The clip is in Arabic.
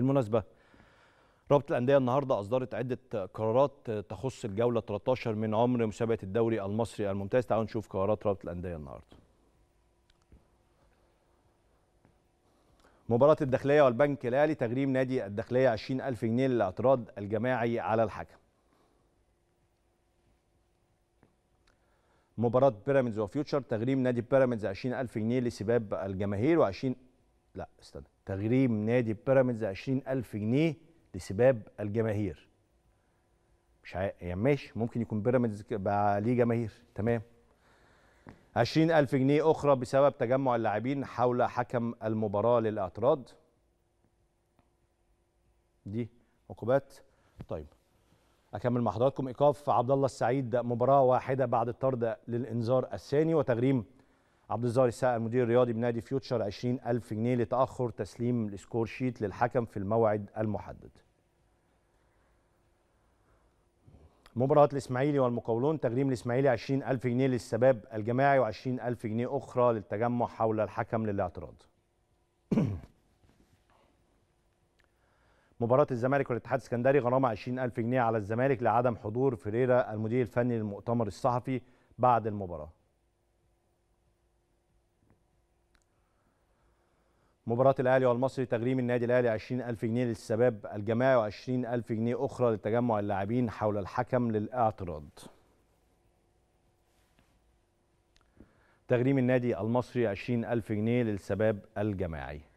بالمناسبة رابطة الأندية النهاردة أصدرت عدة قرارات تخص الجولة 13 من عمر مسابقة الدوري المصري الممتاز تعالوا نشوف قرارات رابطة الأندية النهاردة مباراة الداخلية والبنك الأهلي تغريم نادي الداخلية 20000 جنيه للاعتراض الجماعي على الحكم مباراة بيراميدز وفيوتشر تغريم نادي بيراميدز 20000 جنيه لسباب الجماهير و20 لا استنى تغريم نادي بيراميدز 20000 جنيه لسباب الجماهير مش عاي... يعني ماشي ممكن يكون بيراميدز بقى ليه جماهير تمام 20000 جنيه أخرى بسبب تجمع اللاعبين حول حكم المباراة للاعتراض دي عقوبات طيب اكمل مع حضراتكم ايقاف عبد الله السعيد مباراه واحده بعد الطرد للانذار الثاني وتغريم عبد الظاهر الساقي المدير الرياضي بنادي فيوتشر 20000 جنيه لتاخر تسليم السكور شيت للحكم في الموعد المحدد مباراة الإسماعيلي والمقاولون تغريم الإسماعيلي 20000 جنيه للسباب الجماعي و20000 جنيه أخرى للتجمع حول الحكم للاعتراض. مباراة الزمالك والاتحاد السكندري غرامة 20000 جنيه على الزمالك لعدم حضور فيريرا المدير الفني للمؤتمر الصحفي بعد المباراة. مباراة الأهلي والمصري تغريم النادي الأهلي 20000 جنيه للسباب الجماعي و20000 جنيه أخرى لتجمع اللاعبين حول الحكم للاعتراض. تغريم النادي المصري 20000 جنيه للسباب الجماعي